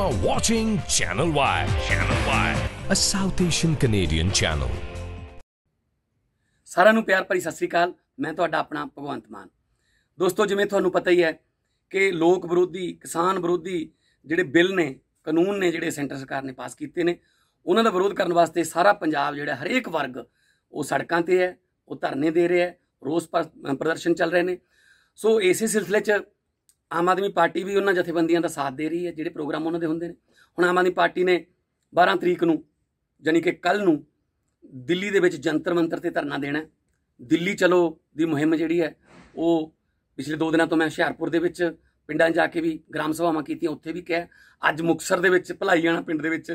are watching Channel Y. Channel Y, a South Asian Canadian channel. ਸਾਰਿਆਂ ਨੂੰ ਪਿਆਰ ਭਰੀ ਸਤਿ ਸ੍ਰੀ ਅਕਾਲ ਮੈਂ ਤੁਹਾਡਾ ਆਪਣਾ ਭਗਵੰਤ ਮਾਨ ਦੋਸਤੋ ਜਿਵੇਂ ਤੁਹਾਨੂੰ ਪਤਾ ਹੀ ਹੈ ਕਿ ਲੋਕ ਵਿਰੋਧੀ ਕਿਸਾਨ ਵਿਰੋਧੀ ਜਿਹੜੇ ਬਿੱਲ ਨੇ ਕਾਨੂੰਨ ਨੇ ਜਿਹੜੇ ਸੈਂਟਰ ਸਰਕਾਰ ਨੇ ਪਾਸ ਕੀਤੇ ਨੇ ਉਹਨਾਂ ਦਾ ਵਿਰੋਧ ਕਰਨ ਵਾਸਤੇ ਸਾਰਾ ਪੰਜਾਬ ਜਿਹੜਾ ਹਰੇਕ ਵਰਗ ਉਹ ਸੜਕਾਂ ਤੇ ਹੈ ਉਹ ਧਰਨੇ ਦੇ ਰਿਹਾ ਹੈ ਰੋਸ ਪ੍ਰਦਰਸ਼ਨ ਚੱਲ ਰਹੇ ਨੇ ਸੋ ਇਸੇ ਸਿਲਸਿਲੇ 'ਚ ਆਮ ਆਦਮੀ ਪਾਰਟੀ ਵੀ ਉਹਨਾਂ ਜਥੇਬੰਦੀਆਂ ਦਾ ਸਾਥ ਦੇ ਰਹੀ ਹੈ ਜਿਹੜੇ ਪ੍ਰੋਗਰਾਮ ਉਹਨਾਂ ਦੇ ਹੁੰਦੇ ਨੇ ਹੁਣ ਆਮ ਆਦਮੀ ਪਾਰਟੀ ਨੇ 12 ਤਰੀਕ ਨੂੰ ਜਾਨੀ ਕਿ ਕੱਲ ਨੂੰ ਦਿੱਲੀ ਦੇ ਵਿੱਚ ਜੰਤਰ ਮੰਤਰ ਤੇ ਧਰਨਾ ਦੇਣਾ ਦਿੱਲੀ ਚਲੋ ਦੀ ਮੁਹਿੰਮ ਜਿਹੜੀ ਹੈ ਉਹ ਪਿਛਲੇ 2 ਦਿਨਾਂ ਤੋਂ ਮੈਂ ਹੁਸ਼ਿਆਰਪੁਰ ਦੇ ਵਿੱਚ ਪਿੰਡਾਂ ਜਾ ਕੇ ਵੀ ਗ੍ਰਾਮ ਸਭਾਵਾਂ ਕੀਤੀਆਂ ਉੱਥੇ ਵੀ ਕਿਹਾ ਅੱਜ ਮੁਕਸਰ ਦੇ ਵਿੱਚ ਭਲਾਈਆਣਾ ਪਿੰਡ ਦੇ ਵਿੱਚ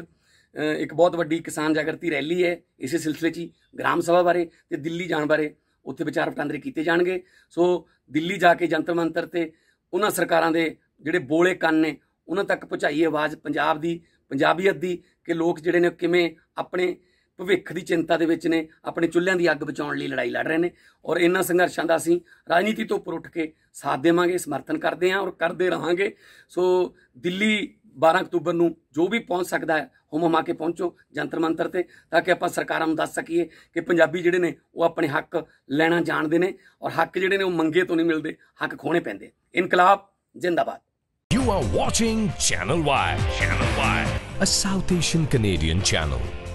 ਇੱਕ ਬਹੁਤ ਵੱਡੀ ਕਿਸਾਨ ਜਾਗਰਤੀ ਰੈਲੀ ਹੈ ਇਸੇ ਸਿਲਸਿਲੇ 'ਚ ਗ੍ਰਾਮ ਸਭਾ ਬਾਰੇ ਤੇ ਦਿੱਲੀ ਜਾਣ ਬਾਰੇ ਉੱਥੇ ਵਿਚਾਰ ਵਟਾਂਦਰੇ ਕੀਤੇ ਜਾਣਗੇ ਸੋ ਦਿੱਲੀ ਜਾ ਕੇ ਜੰਤਰ ਮੰਤਰ ਤੇ ਉਹਨਾਂ ਸਰਕਾਰਾਂ ਦੇ ਜਿਹੜੇ ਬੋਲੇ ਕੰਨ ਨੇ ਉਹਨਾਂ ਤੱਕ ਪਹੁੰਚਾਈ ਆਵਾਜ਼ ਪੰਜਾਬ ਦੀ ਪੰਜਾਬੀਅਤ ਦੀ ਕਿ ਲੋਕ ਜਿਹੜੇ ਨੇ ਕਿਵੇਂ ਆਪਣੇ ਭਵਿੱਖ ਦੀ ਚਿੰਤਾ ਦੇ ਵਿੱਚ ਨੇ ਆਪਣੇ ਚੁੱਲ੍ਹਿਆਂ ਦੀ ਅੱਗ ਬਚਾਉਣ ਲਈ ਲੜਾਈ ਲੜ ਰਹੇ ਨੇ ਔਰ ਇਹਨਾਂ ਸੰਘਰਸ਼ਾਂ ਦਾ ਅਸੀਂ ਰਾਜਨੀਤੀ ਤੋਂ ਉੱਪਰ ਉੱਠ ਕੇ ਸਾਥ ਦੇਵਾਂਗੇ ਸਮਰਥਨ ਕਰਦੇ ਹਾਂ ਔਰ ਕਰਦੇ ਰਹਾਂਗੇ ਸੋ ਦਿੱਲੀ 12 ਅਕਤੂਬਰ ਨੂੰ ਜੋ ਵੀ ਪਹੁੰਚ ਸਕਦਾ ਹੈ ਹਮਮਾ ਕੇ ਪਹੁੰਚੋ ਜੰਤਰ ਮੰਤਰ ਤੇ ਤਾਂ ਕਿ ਆਪਾਂ ਸਰਕਾਰਾਂ ਨੂੰ ਦੱਸ ਸਕੀਏ ਕਿ ਪੰਜਾਬੀ ਜਿਹੜੇ ਨੇ ਉਹ ਆਪਣੇ ਹੱਕ ਲੈਣਾ ਜਾਣਦੇ ਨੇ ਔਰ ਹੱਕ ਜਿਹੜੇ ਨੇ ਉਹ ਮੰਗੇ ਤੋਂ ਨਹੀਂ ਮਿਲਦੇ ਹੱਕ ਖੋਣੇ ਪੈਂਦੇ ਇਨਕਲਾਬ ਜਿੰਦਾਬਾਦ You are watching Channel Y, Channel Y, a South Asian Canadian channel.